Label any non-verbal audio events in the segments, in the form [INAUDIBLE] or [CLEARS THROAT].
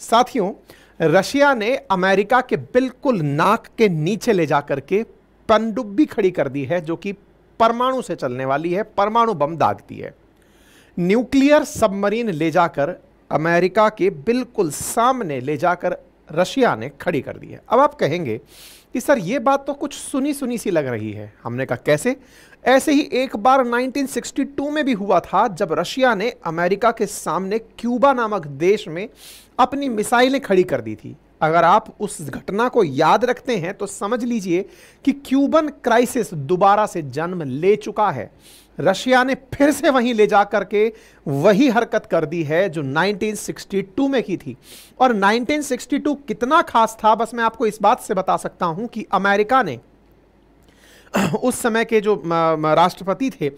साथियों रशिया ने अमेरिका के बिल्कुल नाक के नीचे ले जाकर के पनडुब्बी खड़ी कर दी है जो कि परमाणु से चलने वाली है परमाणु बम दागती है न्यूक्लियर सबमरीन ले जाकर अमेरिका के बिल्कुल सामने ले जाकर रशिया ने खड़ी कर दी है अब आप कहेंगे कि सर ये बात तो कुछ सुनी सुनी सी लग रही है हमने कहा कैसे ऐसे ही एक बार 1962 में भी हुआ था जब रशिया ने अमेरिका के सामने क्यूबा नामक देश में अपनी मिसाइलें खड़ी कर दी थी अगर आप उस घटना को याद रखते हैं तो समझ लीजिए कि क्यूबन क्राइसिस दोबारा से जन्म ले चुका है रशिया ने फिर से वहीं ले जा करके वही हरकत कर दी है जो 1962 में की थी और 1962 कितना खास था बस मैं आपको इस बात से बता सकता हूं कि अमेरिका ने [CLEARS THROAT] उस समय के जो राष्ट्रपति थे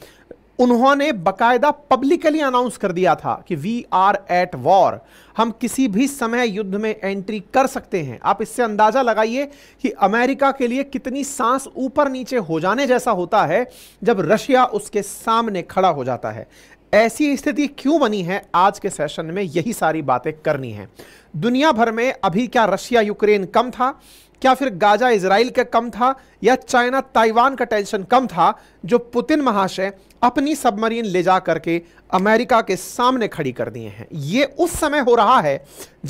उन्होंने बकायदा पब्लिकली अनाउंस कर दिया था कि वी आर एट वॉर हम किसी भी समय युद्ध में एंट्री कर सकते हैं आप इससे अंदाजा लगाइए कि अमेरिका के लिए कितनी सांस ऊपर नीचे हो जाने जैसा होता है जब रशिया उसके सामने खड़ा हो जाता है ऐसी स्थिति क्यों बनी है आज के सेशन में यही सारी बातें करनी है दुनिया भर में अभी क्या रशिया यूक्रेन कम था क्या फिर गाजा इसराइल का कम था या चाइना ताइवान का टेंशन कम था जो पुतिन महाशय अपनी सबमरीन ले जा करके अमेरिका के सामने खड़ी कर दिए हैं ये उस समय हो रहा है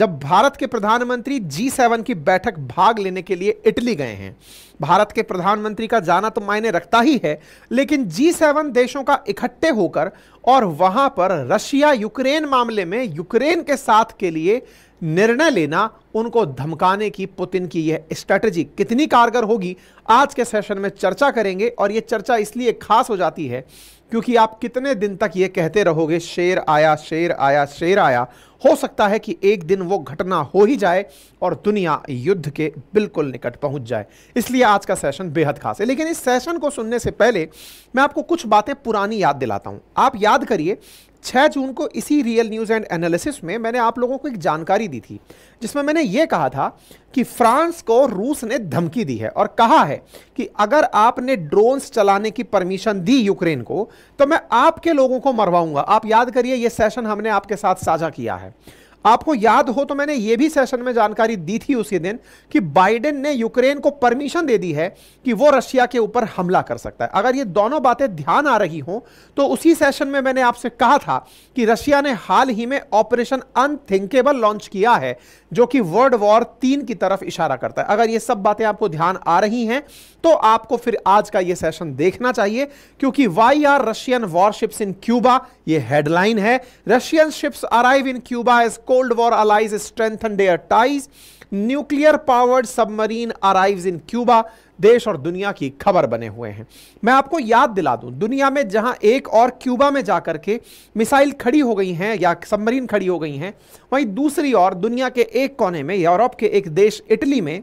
जब भारत के प्रधानमंत्री जी सेवन की बैठक भाग लेने के लिए इटली गए हैं भारत के प्रधानमंत्री का जाना तो मायने रखता ही है लेकिन जी सेवन देशों का इकट्ठे होकर और वहां पर रशिया यूक्रेन मामले में यूक्रेन के साथ के लिए निर्णय लेना उनको धमकाने की पुतिन की यह स्ट्रैटेजी कितनी कारगर होगी आज के सेशन में चर्चा करेंगे और ये चर्चा इसलिए खास हो जाती है क्योंकि आप कितने दिन तक ये कहते रहोगे शेर आया शेर आया शेर आया हो सकता है कि एक दिन वो घटना हो ही जाए और दुनिया युद्ध के बिल्कुल निकट पहुंच जाए इसलिए आज का सेशन बेहद खास है लेकिन इस सेशन को सुनने से पहले मैं आपको कुछ बातें पुरानी याद दिलाता हूं आप याद करिए 6 जून को इसी रियल न्यूज़ एंड एनालिसिस में मैंने आप लोगों को एक जानकारी दी थी जिसमें मैंने ये कहा था कि फ्रांस को रूस ने धमकी दी है और कहा है कि अगर आपने ड्रोन्स चलाने की परमिशन दी यूक्रेन को तो मैं आपके लोगों को मरवाऊंगा आप याद करिए सेशन हमने आपके साथ साझा किया है आपको याद हो तो मैंने ये भी सेशन में जानकारी दी थी उसी दिन कि बाइडेन ने यूक्रेन को परमिशन दे दी है कि वो रशिया के ऊपर हमला कर सकता है अगर ये दोनों बातें ध्यान आ रही हो तो उसी सेशन में मैंने आपसे कहा था कि रशिया ने हाल ही में ऑपरेशन अनथिंकेबल लॉन्च किया है जो कि वर्ल्ड वॉर तीन की तरफ इशारा करता है अगर ये सब बातें आपको ध्यान आ रही हैं तो आपको फिर आज का ये सेशन देखना चाहिए क्योंकि why are Russian warships in Cuba ये हेडलाइन है Russian ships arrive in Cuba as को Cold War allies strengthen their ties nuclear powered submarine arrive in Cuba देश और दुनिया की खबर बने हुए हैं मैं आपको याद दिला दूं दुनिया में जहां एक और क्यूबा में जाकर के मिसाइल खड़ी हो गई हैं या सबमरीन खड़ी हो गई हैं वहीं दूसरी ओर दुनिया के एक कोने में यूरोप के एक देश इटली में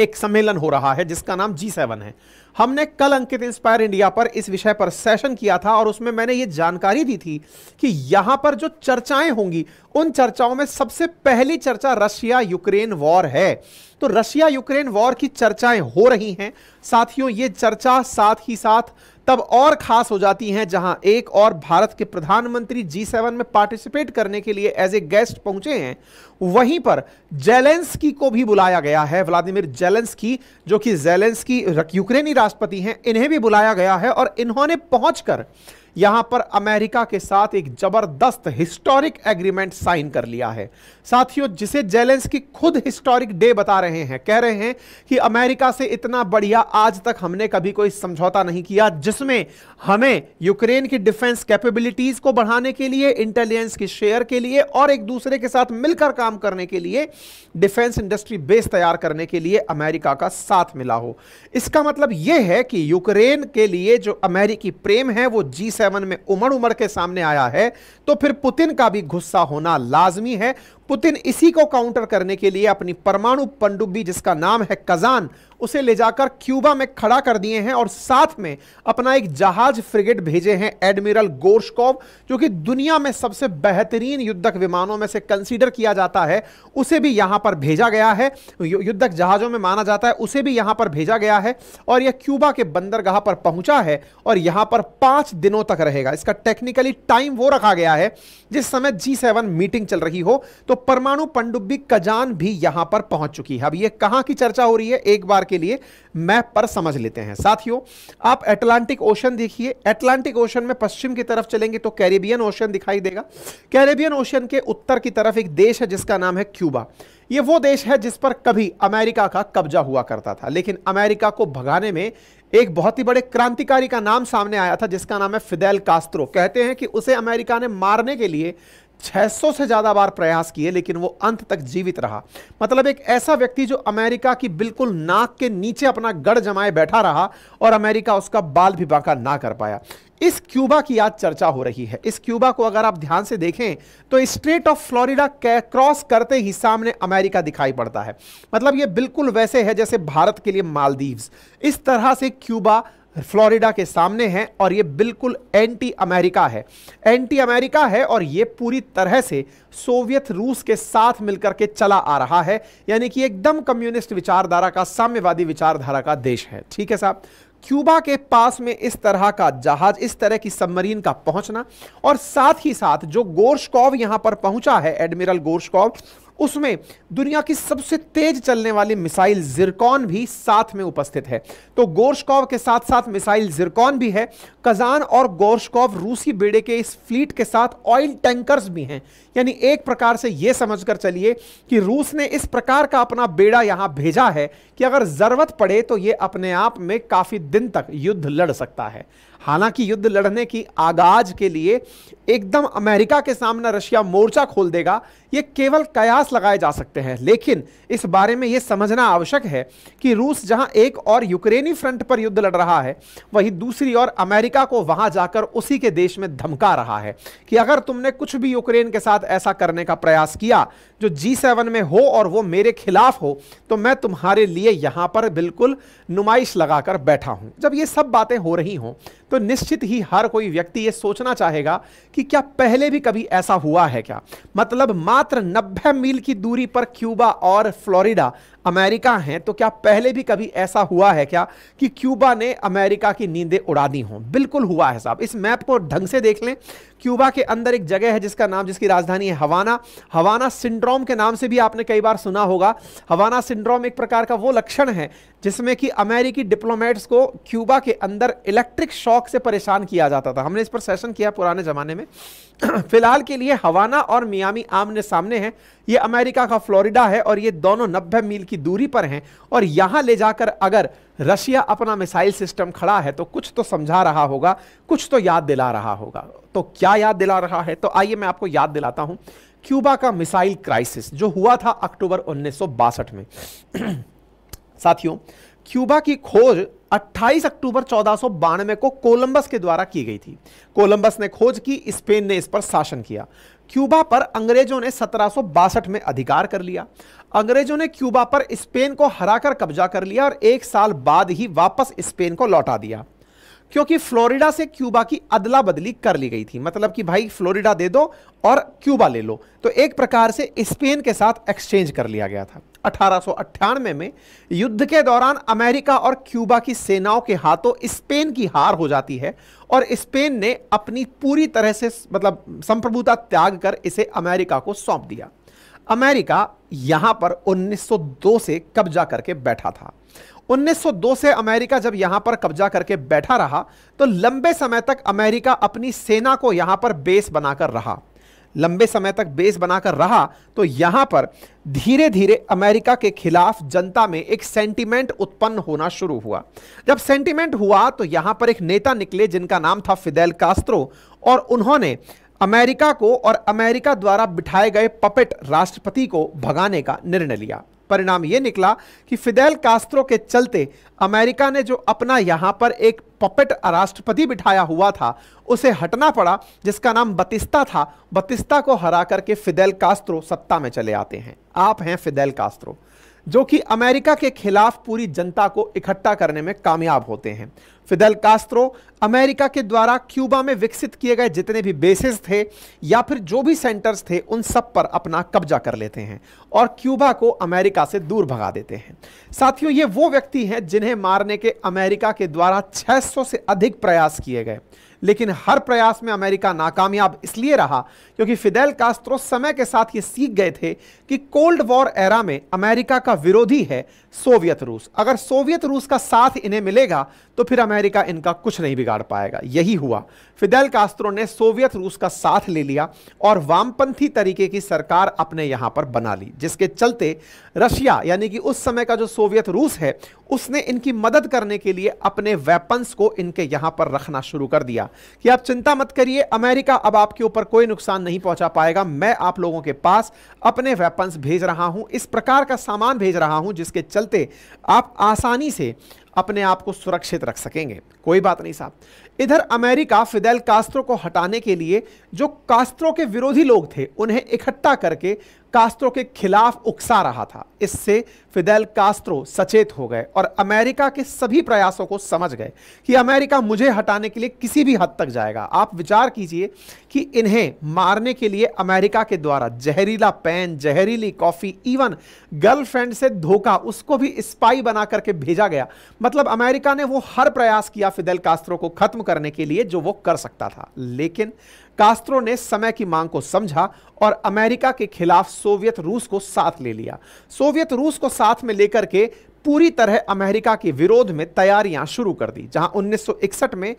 एक सम्मेलन हो रहा है जिसका नाम जी सेवन है हमने कल अंकित इंस्पायर इंडिया पर इस विषय पर सेशन किया था और उसमें मैंने ये जानकारी दी थी कि यहां पर जो चर्चाएं होंगी उन चर्चाओं में सबसे पहली चर्चा रशिया यूक्रेन वॉर है तो रशिया यूक्रेन वॉर की चर्चाएं हो रही हैं साथियों ये चर्चा साथ ही साथ तब और खास हो जाती हैं जहां एक और भारत के प्रधानमंत्री जी सेवन में पार्टिसिपेट करने के लिए एज ए गेस्ट पहुंचे हैं वहीं पर जेलेंस्की को भी बुलाया गया है व्लादिमिर जेलेंस्की जो कि जेलेंस्की यूक्रेनी राष्ट्रपति हैं इन्हें भी बुलाया गया है और इन्होंने पहुंचकर यहां पर अमेरिका के साथ एक जबरदस्त हिस्टोरिक एग्रीमेंट साइन कर लिया है साथियों जिसे जेलेंस की खुद हिस्टोरिक डे बता रहे हैं कह रहे हैं कि अमेरिका से इतना बढ़िया आज तक हमने कभी कोई समझौता नहीं किया जिसमें हमें यूक्रेन की डिफेंस कैपेबिलिटीज को बढ़ाने के लिए इंटेलिजेंस की शेयर के लिए और एक दूसरे के साथ मिलकर काम काम करने के लिए डिफेंस इंडस्ट्री बेस तैयार करने के लिए अमेरिका का साथ मिला हो इसका मतलब यह है कि यूक्रेन के लिए जो अमेरिकी प्रेम है वो जी सेवन में उमड़ उमड़ के सामने आया है तो फिर पुतिन का भी गुस्सा होना लाजमी है पुतिन इसी को काउंटर करने के लिए अपनी परमाणु पंडुबी जिसका नाम है कजान उसे ले जाकर क्यूबा में खड़ा कर दिए हैं और साथ में अपना एक जहाज फ्रिगेट भेजे हैं एडमिरल गोर्शकोव जो कि दुनिया में सबसे बेहतरीन युद्धक विमानों में से कंसीडर किया जाता है उसे भी यहां पर भेजा गया है युद्धक जहाजों में माना जाता है उसे भी यहां पर भेजा गया है और यह क्यूबा के बंदरगाह पर पहुंचा है और यहां पर पांच दिनों तक रहेगा इसका टेक्निकली टाइम वो रखा गया है जिस समय जी सेवन मीटिंग चल रही हो तो परमाणु पंडुबी कजान भी यहां पर पहुंच चुकी है अब यह कहां की चर्चा हो रही है एक बार के लिए मैप पर समझ लेते हैं साथियों आप एटलांटिक ओशन देखिए एटलांटिक ओशन में पश्चिम की तरफ चलेंगे तो कैरेबियन ओशन दिखाई देगा कैरेबियन ओशन के उत्तर की तरफ एक देश है जिसका नाम है क्यूबा ये वो देश है जिस पर कभी अमेरिका का कब्जा हुआ करता था लेकिन अमेरिका को भगाने में एक बहुत ही बड़े क्रांतिकारी का नाम सामने आया था जिसका नाम है फिदेल कास्त्रो कहते हैं कि उसे अमेरिका ने मारने के लिए 600 से ज़्यादा बार प्रयास किए लेकिन वो अंत तक जीवित रहा मतलब एक ऐसा व्यक्ति जो अमेरिका की बिल्कुल नाक के नीचे अपना गढ़ जमाए बैठा रहा और अमेरिका उसका बाल भी बांका ना कर पाया इस क्यूबा की आज चर्चा हो रही है इस क्यूबा को अगर आप ध्यान से देखें तो स्ट्रेट ऑफ फ्लोरिडा क्रॉस करते ही सामने अमेरिका दिखाई पड़ता है मतलब ये बिल्कुल वैसे है जैसे भारत के लिए मालदीव्स इस तरह से क्यूबा फ्लोरिडा के सामने है और ये बिल्कुल एंटी अमेरिका है एंटी अमेरिका है और ये पूरी तरह से सोवियत रूस के साथ मिलकर के चला आ रहा है यानी कि एकदम कम्युनिस्ट विचारधारा का साम्यवादी विचारधारा का देश है ठीक है साहब क्यूबा के पास में इस तरह का जहाज इस तरह की सबमरीन का पहुंचना और साथ ही साथ जो गोर्शकॉव यहां पर पहुंचा है एडमिरल गोर्शकॉव उसमें दुनिया की सबसे तेज चलने वाली मिसाइल जिरकॉन भी साथ में उपस्थित है तो गोर्शकॉव के साथ साथ मिसाइल जिरकॉन भी है कजान और गोर्शकॉव रूसी बेड़े के इस फ्लीट के साथ ऑयल टैंकर्स भी हैं यानी एक प्रकार से यह समझकर चलिए कि रूस ने इस प्रकार का अपना बेड़ा यहां भेजा है कि अगर जरूरत पड़े तो यह अपने आप में काफी दिन तक युद्ध लड़ सकता है हालांकि युद्ध लड़ने की आगाज के लिए एकदम अमेरिका के सामने रशिया मोर्चा खोल देगा ये केवल कयास लगाए जा सकते हैं लेकिन इस बारे में ये समझना आवश्यक है कि रूस जहां एक और यूक्रेनी फ्रंट पर युद्ध लड़ रहा है वहीं दूसरी ओर अमेरिका को वहां जाकर उसी के देश में धमका रहा है कि अगर तुमने कुछ भी यूक्रेन के साथ ऐसा करने का प्रयास किया जो जी सेवन में हो और वो मेरे खिलाफ हो तो मैं तुम्हारे लिए यहां पर बिल्कुल नुमाइश लगाकर बैठा हूं जब ये सब बातें हो रही हों तो निश्चित ही हर कोई व्यक्ति ये सोचना चाहेगा कि क्या पहले भी कभी ऐसा हुआ है क्या मतलब मात्र 90 मील की दूरी पर क्यूबा और फ्लोरिडा अमेरिका हैं तो क्या पहले भी कभी ऐसा हुआ है क्या कि क्यूबा ने अमेरिका की नींदें उड़ा दी हों बिल्कुल हुआ है साहब इस मैप को ढंग से देख लें क्यूबा के अंदर एक जगह है जिसका नाम जिसकी राजधानी है हवाना हवाना सिंड्रोम के नाम से भी आपने कई बार सुना होगा हवाना सिंड्रोम एक प्रकार का वो लक्षण है जिसमें कि अमेरिकी डिप्लोमेट्स को क्यूबा के अंदर इलेक्ट्रिक शॉक से परेशान किया जाता था हमने इस पर सेशन किया पुराने ज़माने में [CLEARS THROAT] फिलहाल के लिए हवाना और मियामी आमने सामने हैं ये अमेरिका का फ्लोरिडा है और ये दोनों 90 मील की दूरी पर हैं और यहाँ ले जाकर अगर रशिया अपना मिसाइल सिस्टम खड़ा है तो कुछ तो समझा रहा होगा कुछ तो याद दिला रहा होगा तो क्या याद दिला रहा है तो आइए मैं आपको याद दिलाता हूँ क्यूबा का मिसाइल क्राइसिस जो हुआ था अक्टूबर उन्नीस में [CLEARS THROAT] साथियों क्यूबा की खोज 28 अक्टूबर चौदह को कोलंबस के द्वारा की गई थी कोलंबस ने खोज की स्पेन ने इस पर शासन किया क्यूबा पर अंग्रेजों ने सत्रह में अधिकार कर लिया अंग्रेजों ने क्यूबा पर स्पेन को हराकर कब्जा कर लिया और एक साल बाद ही वापस स्पेन को लौटा दिया क्योंकि फ्लोरिडा से क्यूबा की अदला बदली कर ली गई थी मतलब कि भाई फ्लोरिडा दे दो और क्यूबा ले लो तो एक प्रकार से स्पेन के साथ एक्सचेंज कर लिया गया था अठारह में युद्ध के दौरान अमेरिका और क्यूबा की सेनाओं के हाथों स्पेन की हार हो जाती है और स्पेन ने अपनी पूरी तरह से मतलब संप्रभुता त्याग कर इसे अमेरिका को सौंप दिया अमेरिका यहां पर 1902 से कब्जा करके बैठा था 1902 से अमेरिका जब यहां पर कब्जा करके बैठा रहा तो लंबे समय तक अमेरिका अपनी सेना को यहां पर बेस बनाकर रहा लंबे समय तक बेस बनाकर रहा तो यहां पर धीरे धीरे अमेरिका के खिलाफ जनता में एक सेंटीमेंट उत्पन्न होना शुरू हुआ जब सेंटीमेंट हुआ तो यहां पर एक नेता निकले जिनका नाम था फिदेल कास्त्रो और उन्होंने अमेरिका को और अमेरिका द्वारा बिठाए गए पपेट राष्ट्रपति को भगाने का निर्णय लिया परिणाम यह निकला कि फिदेल कास्त्रो के चलते अमेरिका ने जो अपना यहां पर एक पपेट राष्ट्रपति बिठाया हुआ था उसे हटना पड़ा जिसका नाम बतिस्ता था बतिस्ता को हरा करके फिदेल कास्त्रो सत्ता में चले आते हैं आप हैं फिदेल कास्त्रो जो कि अमेरिका के खिलाफ पूरी जनता को इकट्ठा करने में कामयाब होते हैं फिदेल कास्त्रो अमेरिका के द्वारा क्यूबा में विकसित किए गए जितने भी बेसिस थे या फिर जो भी सेंटर्स थे उन सब पर अपना कब्जा कर लेते हैं और क्यूबा को अमेरिका से दूर भगा देते हैं साथियों ये वो व्यक्ति हैं जिन्हें मारने के अमेरिका के द्वारा 600 से अधिक प्रयास किए गए लेकिन हर प्रयास में अमेरिका नाकामयाब इसलिए रहा क्योंकि फिदेल कास्त्रो समय के साथ ये सीख गए थे कि कोल्ड वॉर एरा में अमेरिका का विरोधी है सोवियत रूस अगर सोवियत रूस का साथ इन्हें मिलेगा तो फिर अमेरिका इनका कुछ नहीं बिगाड़ पाएगा यही हुआ फिदेल कास्त्रो ने सोवियत रूस का साथ ले लिया और वामपंथी तरीके की सरकार अपने यहां पर बना ली जिसके चलते रशिया यानी कि उस समय का जो सोवियत रूस है उसने इनकी मदद करने के लिए अपने वेपन्स को इनके यहां पर रखना शुरू कर दिया कि आप चिंता मत करिए अमेरिका अब आपके ऊपर कोई नुकसान नहीं पहुंचा पाएगा मैं आप लोगों के पास अपने वेपन्स भेज रहा हूं इस प्रकार का सामान भेज रहा हूं जिसके चलते आप आसानी से अपने आप को सुरक्षित रख सकेंगे कोई बात नहीं साहब इधर अमेरिका फिदेल कास्त्रो को हटाने के लिए जो कास्त्रो के विरोधी लोग थे उन्हें इकट्ठा करके कास्त्रो के खिलाफ उकसा रहा था इससे फिदेल कास्त्रो सचेत हो गए और अमेरिका के सभी प्रयासों को समझ गए कि अमेरिका मुझे हटाने के लिए किसी भी हद तक जाएगा आप विचार कीजिए कि इन्हें मारने के लिए अमेरिका के द्वारा जहरीला पेन जहरीली कॉफ़ी इवन गर्लफ्रेंड से धोखा उसको भी स्पाई बना करके भेजा गया मतलब अमेरिका ने वो हर प्रयास किया फिदेल कास्त्रो को ख़त्म करने के लिए जो वो कर सकता था लेकिन कास्त्रो ने समय की मांग को समझा और अमेरिका के खिलाफ सोवियत रूस को साथ ले लिया सोवियत सोवियत रूस को साथ में लेकर के पूरी तरह अमेरिका के विरोध में तैयारियां शुरू कर दी जहां 1961 में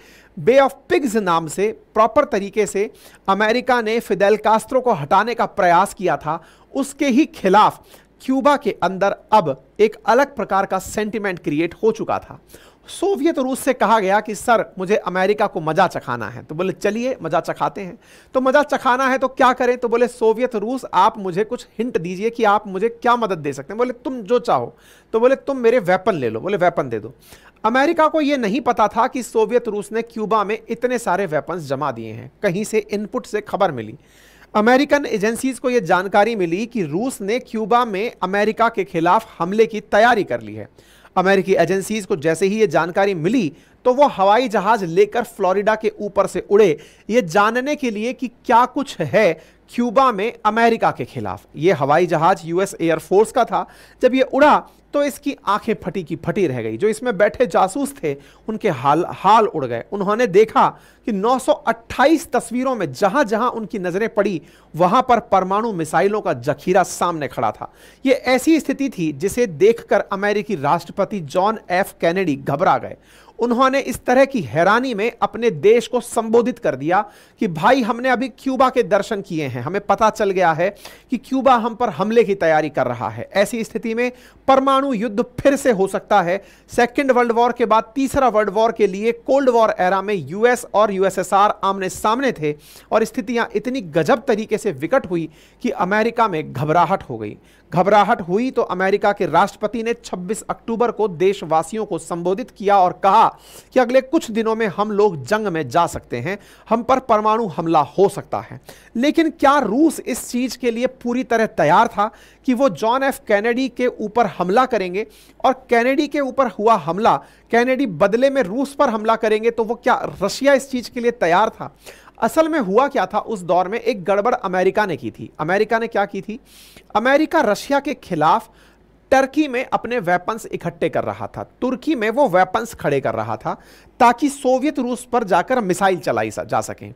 बे ऑफ पिग्स नाम से प्रॉपर तरीके से अमेरिका ने फिदेल कास्त्रो को हटाने का प्रयास किया था उसके ही खिलाफ क्यूबा के अंदर अब एक अलग प्रकार का सेंटिमेंट क्रिएट हो चुका था सोवियत रूस से कहा गया कि सर मुझे अमेरिका को मजा चखाना है तो बोले चलिए मजा चखाते हैं तो मजा चखाना है तो क्या करें तो बोले सोवियत रूस आप मुझे कुछ हिंट दीजिए कि आप मुझे क्या मदद दे सकते हैं बोले तुम जो चाहो तो बोले तुम मेरे वेपन ले लो बोले वेपन दे दो अमेरिका को यह नहीं पता था कि सोवियत रूस ने क्यूबा में इतने सारे वेपन्स जमा दिए हैं कहीं से इनपुट से खबर मिली अमेरिकन एजेंसीज को यह जानकारी मिली कि रूस ने क्यूबा में अमेरिका के खिलाफ हमले की तैयारी कर ली है अमेरिकी एजेंसीज को जैसे ही ये जानकारी मिली तो वो हवाई जहाज लेकर फ्लोरिडा के ऊपर से उड़े ये जानने के लिए कि क्या कुछ है क्यूबा में अमेरिका के खिलाफ ये हवाई जहाज यूएस एयरफोर्स का था जब ये उड़ा तो इसकी आंखें फटी की फटी रह गई जो इसमें बैठे जासूस थे उनके हाल हाल उड़ गए उन्होंने देखा कि 928 तस्वीरों में जहां जहां उनकी नजरें पड़ी वहां पर परमाणु मिसाइलों का जखीरा सामने खड़ा था यह ऐसी स्थिति थी जिसे देखकर अमेरिकी राष्ट्रपति जॉन एफ कैनेडी घबरा गए उन्होंने इस तरह की हैरानी में अपने देश को संबोधित कर दिया कि भाई हमने अभी क्यूबा के दर्शन किए हैं हमें पता चल गया है कि क्यूबा हम पर हमले की तैयारी कर रहा है ऐसी स्थिति में परमाणु युद्ध फिर से हो सकता है सेकेंड वर्ल्ड वॉर के बाद तीसरा वर्ल्ड वॉर के लिए कोल्ड वॉर एरा में यूएस और यूएसएसआर आमने सामने थे और स्थितियां इतनी गजब तरीके से विकट हुई कि अमेरिका में घबराहट हो गई घबराहट हुई तो अमेरिका के राष्ट्रपति ने 26 अक्टूबर को देशवासियों को संबोधित किया और कहा कि अगले कुछ दिनों में हम लोग जंग में जा सकते हैं हम पर परमाणु हमला हो सकता है लेकिन क्या रूस इस चीज के लिए पूरी तरह तैयार था कि वो जॉन एफ कैनेडी के ऊपर हमला करेंगे और कैनेडी के ऊपर हुआ हमला कैनेडी बदले में रूस पर हमला करेंगे तो वो क्या रशिया इस चीज के लिए तैयार था असल में हुआ क्या था उस दौर में एक गड़बड़ अमेरिका ने की थी अमेरिका ने क्या की थी अमेरिका रशिया के खिलाफ टर्की में अपने वेपन्स इकट्ठे कर रहा था तुर्की में वो वेपन्स खड़े कर रहा था ताकि सोवियत रूस पर जाकर मिसाइल चलाई जा सकें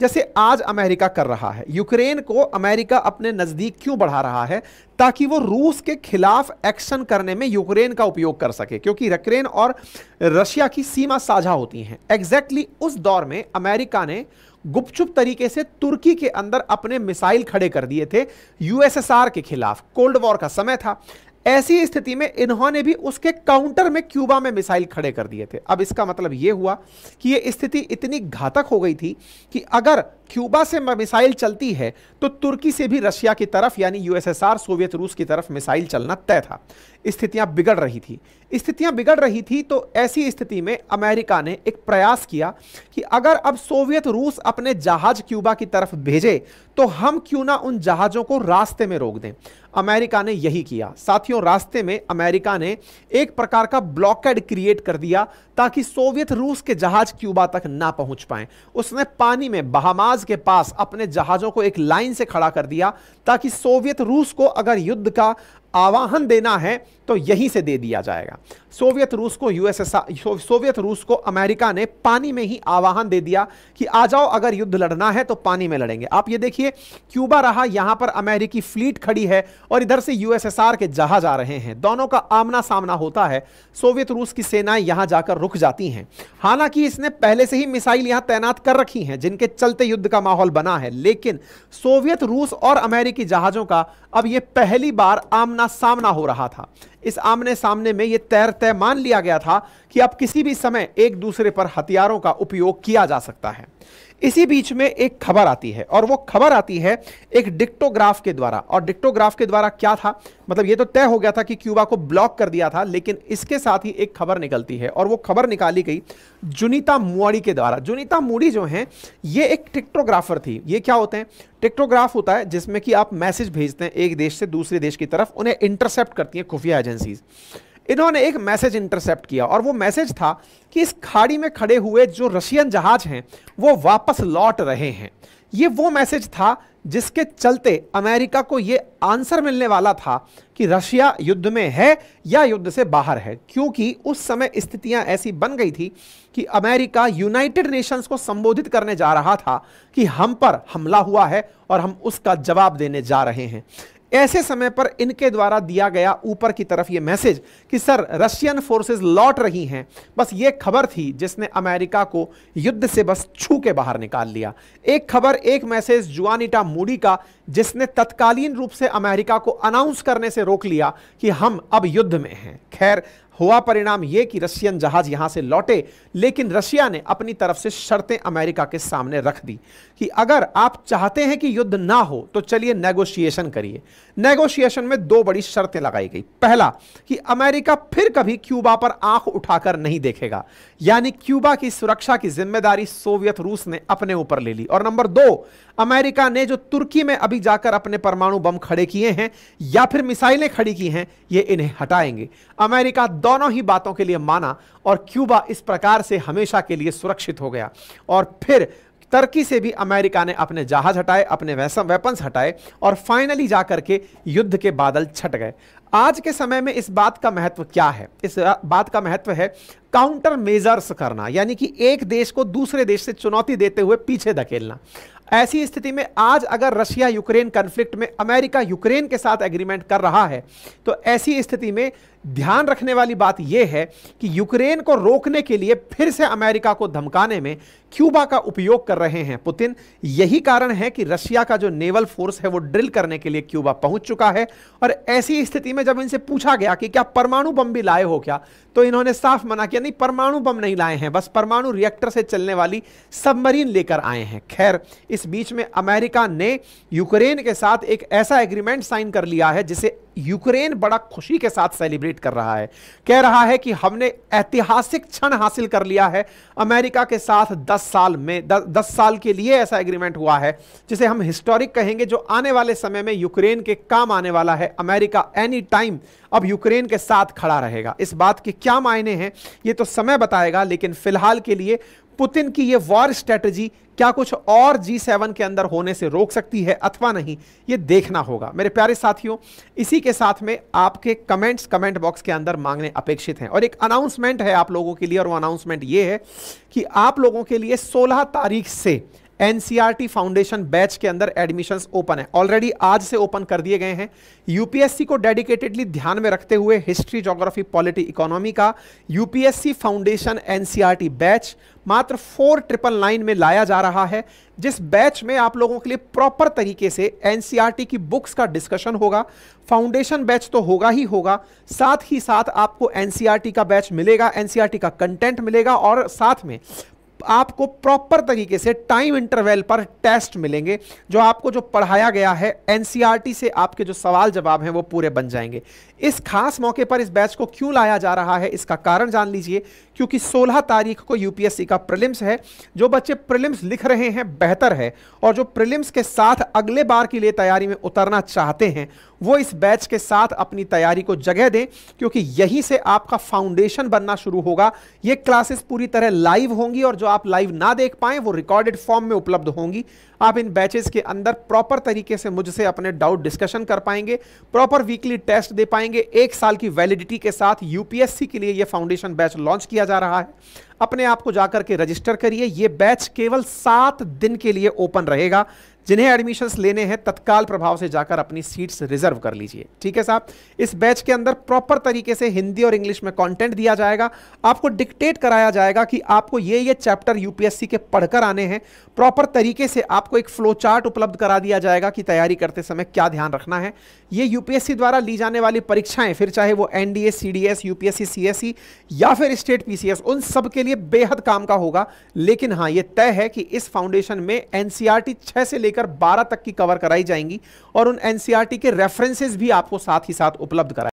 जैसे आज अमेरिका कर रहा है यूक्रेन को अमेरिका अपने नज़दीक क्यों बढ़ा रहा है ताकि वो रूस के खिलाफ एक्शन करने में यूक्रेन का उपयोग कर सके क्योंकि यूक्रेन और रशिया की सीमा साझा होती हैं एग्जैक्टली exactly उस दौर में अमेरिका ने गुपचुप तरीके से तुर्की के अंदर अपने मिसाइल खड़े कर दिए थे यूएसएसआर के खिलाफ कोल्ड वॉर का समय था ऐसी स्थिति में इन्होंने भी उसके काउंटर में क्यूबा में मिसाइल खड़े कर दिए थे अब इसका मतलब ये हुआ कि ये स्थिति इतनी घातक हो गई थी कि अगर क्यूबा से मिसाइल चलती है तो तुर्की से भी रशिया की तरफ यानी यूएसएसआर सोवियत रूस की तरफ मिसाइल चलना तय था स्थितियां बिगड़ रही थी स्थितियां बिगड़ रही थी तो ऐसी स्थिति में अमेरिका ने एक प्रयास किया कि अगर अब सोवियत रूस अपने जहाज क्यूबा की तरफ भेजे तो हम क्यों ना उन जहाज़ों को रास्ते में रोक दें अमेरिका ने यही किया साथियों रास्ते में अमेरिका ने एक प्रकार का ब्लॉकेड क्रिएट कर दिया ताकि सोवियत रूस के जहाज क्यूबा तक ना पहुंच पाए उसने पानी में बहामाज के पास अपने जहाजों को एक लाइन से खड़ा कर दिया ताकि सोवियत रूस को अगर युद्ध का आवाहन देना है तो यहीं से दे दिया जाएगा सोवियत रूस को यूएसएसआर सो, सोवियत रूस को अमेरिका ने पानी में ही आवाहन दे दिया कि आ जाओ अगर युद्ध लड़ना है तो पानी में लड़ेंगे आप ये देखिए क्यूबा रहा यहां पर अमेरिकी फ्लीट खड़ी है और इधर से यूएसएसआर के जहाज आ रहे हैं दोनों का आमना सामना होता है सोवियत रूस की सेनाएं यहां जाकर रुक जाती हैं हालांकि इसने पहले से ही मिसाइल यहां तैनात कर रखी हैं जिनके चलते युद्ध का माहौल बना है लेकिन सोवियत रूस और अमेरिकी जहाजों का अब यह पहली बार आमना सामना हो रहा था इस आमने सामने में यह तैर तय मान लिया गया था कि अब किसी भी समय एक दूसरे पर हथियारों का उपयोग किया जा सकता है इसी बीच में एक खबर आती है और वो खबर आती है एक डिक्टोग्राफ के द्वारा और डिक्टोग्राफ के द्वारा क्या था मतलब ये तो तय हो गया था कि क्यूबा को ब्लॉक कर दिया था लेकिन इसके साथ ही एक खबर निकलती है और वो खबर निकाली गई जुनीता मुआड़ी के द्वारा जुनीता मुड़ी जो हैं ये एक टिक्टोग्राफर थी ये क्या होते हैं टिक्टोग्राफ होता है जिसमें कि आप मैसेज भेजते हैं एक देश से दूसरे देश की तरफ उन्हें इंटरसेप्ट करती हैं खुफिया एजेंसीज़ इन्होंने एक मैसेज इंटरसेप्ट किया और वो मैसेज था कि इस खाड़ी में खड़े हुए जो रशियन जहाज हैं वो वापस लौट रहे हैं ये वो मैसेज था जिसके चलते अमेरिका को ये आंसर मिलने वाला था कि रशिया युद्ध में है या युद्ध से बाहर है क्योंकि उस समय स्थितियां ऐसी बन गई थी कि अमेरिका यूनाइटेड नेशंस को संबोधित करने जा रहा था कि हम पर हमला हुआ है और हम उसका जवाब देने जा रहे हैं ऐसे समय पर इनके द्वारा दिया गया ऊपर की तरफ ये मैसेज कि सर रशियन फोर्सेस लौट रही हैं बस ये खबर थी जिसने अमेरिका को युद्ध से बस छू के बाहर निकाल लिया एक खबर एक मैसेज जुआनिटा मूडी का जिसने तत्कालीन रूप से अमेरिका को अनाउंस करने से रोक लिया कि हम अब युद्ध में हैं खैर हुआ परिणाम यह कि रशियन जहाज यहां से लौटे लेकिन रशिया ने अपनी तरफ से शर्तें अमेरिका के सामने रख दी कि अगर आप चाहते हैं कि युद्ध ना हो तो चलिए नेगोशिएशन करिए नेगोशिएशन में दो बड़ी शर्तें लगाई गई पहला कि अमेरिका फिर कभी क्यूबा पर आंख उठाकर नहीं देखेगा यानी क्यूबा की सुरक्षा की जिम्मेदारी सोवियत रूस ने अपने ऊपर ले ली और नंबर दो अमेरिका ने जो तुर्की में अभी जाकर अपने परमाणु बम खड़े किए हैं या फिर मिसाइलें खड़ी की हैं ये इन्हें हटाएंगे अमेरिका दो दोनों ही बातों के लिए माना और क्यूबा इस प्रकार से हमेशा के लिए सुरक्षित हो गया और फिर तर्की से भी अमेरिका ने अपने जहाज हटाए अपने वेपन्स हटाए और फाइनली जा करके युद्ध के बादल छट गए आज के समय में इस बात का महत्व क्या है इस बात का महत्व है काउंटर मेजर्स करना यानी कि एक देश को दूसरे देश से चुनौती देते हुए पीछे धकेलना ऐसी स्थिति में आज अगर रशिया यूक्रेन कन्फ्लिक्ट में अमेरिका यूक्रेन के साथ एग्रीमेंट कर रहा है तो ऐसी स्थिति में ध्यान रखने वाली बात यह है कि यूक्रेन को रोकने के लिए फिर से अमेरिका को धमकाने में क्यूबा का उपयोग कर रहे हैं पुतिन यही कारण है कि रशिया का जो नेवल फोर्स है वो ड्रिल करने के लिए क्यूबा पहुंच चुका है और ऐसी स्थिति में जब इनसे पूछा गया कि क्या परमाणु बम भी लाए हो क्या तो इन्होंने साफ मना किया यानी परमाणु बम नहीं लाए हैं बस परमाणु रिएक्टर से चलने वाली सबमरीन लेकर आए हैं खैर इस बीच में अमेरिका ने यूक्रेन के साथ एक ऐसा एग्रीमेंट साइन कर लिया है जिसे यूक्रेन बड़ा खुशी के साथ सेलिब्रेट कर रहा है कह रहा है कि हमने ऐतिहासिक क्षण हासिल कर लिया है अमेरिका के साथ 10 साल में 10, साल के लिए ऐसा एग्रीमेंट हुआ है जिसे हम हिस्टोरिक कहेंगे जो आने वाले समय में यूक्रेन के काम आने वाला है अमेरिका एनी टाइम अब यूक्रेन के साथ खड़ा रहेगा इस बात के क्या मायने हैं ये तो समय बताएगा लेकिन फिलहाल के लिए पुतिन की यह वॉर स्ट्रेटजी क्या कुछ और जी सेवन के अंदर होने से रोक सकती है अथवा नहीं ये देखना होगा मेरे प्यारे साथियों इसी के साथ में आपके कमेंट्स कमेंट बॉक्स के अंदर मांगने अपेक्षित हैं और एक अनाउंसमेंट है आप लोगों के लिए और वो अनाउंसमेंट ये है कि आप लोगों के लिए सोलह तारीख से एनसीईआरटी फाउंडेशन बैच के अंदर एडमिशन ओपन है ऑलरेडी आज से ओपन कर दिए गए हैं यूपीएससी को डेडिकेटेडली ध्यान में रखते हुए हिस्ट्री जोग्राफी पॉलिटी इकोनॉमी का यूपीएससी फाउंडेशन एनसीईआरटी बैच मात्र फोर ट्रिपल नाइन में लाया जा रहा है जिस बैच में आप लोगों के लिए प्रॉपर तरीके से एनसीईआरटी की बुक्स का डिस्कशन होगा फाउंडेशन बैच तो होगा ही होगा साथ ही साथ आपको एनसीईआरटी का बैच मिलेगा एनसीईआरटी का कंटेंट मिलेगा और साथ में आपको प्रॉपर तरीके से टाइम इंटरवल पर टेस्ट मिलेंगे जो आपको जो पढ़ाया गया है एनसीईआरटी e से आपके जो सवाल जवाब हैं वो पूरे बन जाएंगे इस खास मौके पर इस बैच को क्यों लाया जा रहा है इसका कारण जान लीजिए क्योंकि 16 तारीख को यूपीएससी का प्रिलिम्स है जो बच्चे प्रिलिम्स लिख रहे हैं बेहतर है और जो प्रिलिम्स के साथ अगले बार के लिए तैयारी में उतरना चाहते हैं वो इस बैच के साथ अपनी तैयारी को जगह दें क्योंकि यहीं से आपका फाउंडेशन बनना शुरू होगा ये क्लासेस पूरी तरह लाइव होंगी और जो आप लाइव ना देख पाए वो रिकॉर्डेड फॉर्म में उपलब्ध होंगी आप इन बैचेस के अंदर प्रॉपर तरीके से मुझसे अपने डाउट डिस्कशन कर पाएंगे प्रॉपर वीकली टेस्ट दे पाएंगे एक साल की वैलिडिटी के साथ यूपीएससी के लिए यह फाउंडेशन बैच लॉन्च किया जा रहा है अपने आप को जाकर के रजिस्टर करिए यह बैच केवल सात दिन के लिए ओपन रहेगा जिन्हें एडमिशन लेने हैं तत्काल प्रभाव से जाकर अपनी सीट्स रिजर्व कर लीजिए ठीक है साहब इस बैच के अंदर प्रॉपर तरीके से हिंदी और इंग्लिश में कंटेंट दिया जाएगा आपको डिक्टेट कराया जाएगा कि आपको ये ये चैप्टर यूपीएससी के पढ़कर आने हैं प्रॉपर तरीके से आपको आपको एक फ्लो चार्ट उपलब्ध करा दिया जाएगा कि तैयारी करते समय क्या ध्यान रखना है ये यूपीएससी द्वारा ली जाने वाली परीक्षाएं फिर चाहे वो एनडीए सीडीएस यूपीएससी सीएससी या फिर स्टेट पीसीएस उन सब के लिए बेहद काम का होगा लेकिन हाँ ये तय है कि इस फाउंडेशन में एनसीआरटी e छह से लेकर बारह तक की कवर कराई जाएंगी और उन एनसीआरटी e के रेफरेंसेज भी आपको साथ ही साथ उपलब्ध कराए